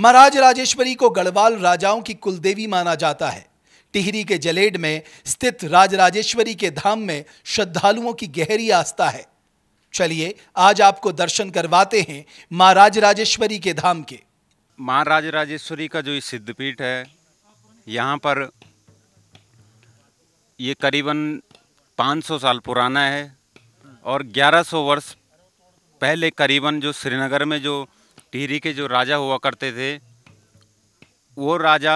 महाराज राजेश्वरी को गढ़वाल राजाओं की कुलदेवी माना जाता है टिहरी के जलेड में स्थित राज राजेश्वरी के धाम में श्रद्धालुओं की गहरी आस्था है चलिए आज आपको दर्शन करवाते हैं महाराज राजेश्वरी के धाम के महाराज राजेश्वरी का जो ये सिद्धपीठ है यहाँ पर ये करीबन 500 साल पुराना है और 1100 वर्ष पहले करीबन जो श्रीनगर में जो टिहरी के जो राजा हुआ करते थे वो राजा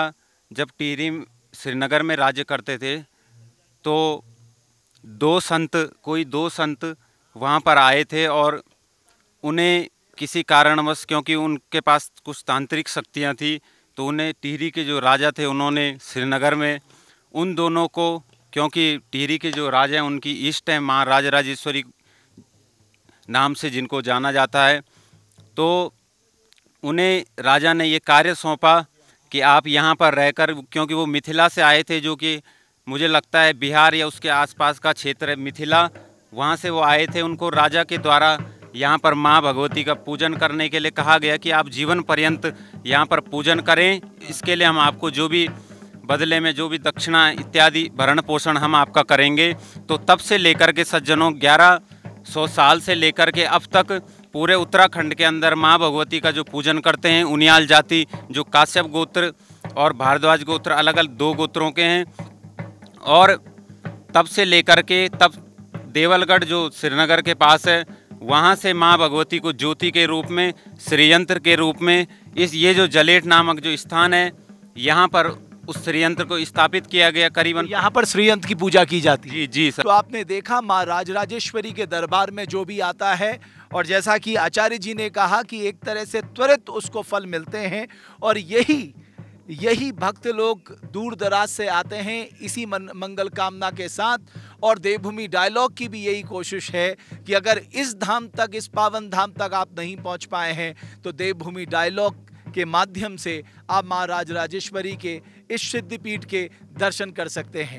जब टिहरी श्रीनगर में राज्य करते थे तो दो संत कोई दो संत वहाँ पर आए थे और उन्हें किसी कारणवश क्योंकि उनके पास कुछ तांत्रिक शक्तियाँ थी तो उन्हें टिहरी के जो राजा थे उन्होंने श्रीनगर में उन दोनों को क्योंकि टिहरी के जो राजा हैं उनकी इष्ट हैं माँ राजराजेश्वरी नाम से जिनको जाना जाता है तो उन्हें राजा ने ये कार्य सौंपा कि आप यहाँ पर रहकर क्योंकि वो मिथिला से आए थे जो कि मुझे लगता है बिहार या उसके आसपास का क्षेत्र है मिथिला वहाँ से वो आए थे उनको राजा के द्वारा यहाँ पर माँ भगवती का पूजन करने के लिए कहा गया कि आप जीवन पर्यंत यहाँ पर पूजन करें इसके लिए हम आपको जो भी बदले में जो भी दक्षिणा इत्यादि भरण पोषण हम आपका करेंगे तो तब से लेकर के सज्जनों ग्यारह सौ साल से लेकर के अब तक पूरे उत्तराखंड के अंदर माँ भगवती का जो पूजन करते हैं उनियाल जाति जो काश्यप गोत्र और भारद्वाज गोत्र अलग अलग दो गोत्रों के हैं और तब से लेकर के तब देवलगढ़ जो श्रीनगर के पास है वहाँ से माँ भगवती को ज्योति के रूप में श्रीयंत्र के रूप में इस ये जो जलेट नामक जो स्थान है यहाँ पर उस श्रीयंत्र को स्थापित किया गया करीबन तो यहाँ पर श्रीयंत्र की पूजा की जाती है जी जी सर तो आपने देखा माँ राजराजेश्वरी के दरबार में जो भी आता है और जैसा कि आचार्य जी ने कहा कि एक तरह से त्वरित उसको फल मिलते हैं और यही यही भक्त लोग दूर दराज से आते हैं इसी मन, मंगल कामना के साथ और देवभूमि डायलॉग की भी यही कोशिश है कि अगर इस धाम तक इस पावन धाम तक आप नहीं पहुंच पाए हैं तो देवभूमि डायलॉग के माध्यम से आप महाराज राज राजेश्वरी के इस सिद्धपीठ के दर्शन कर सकते हैं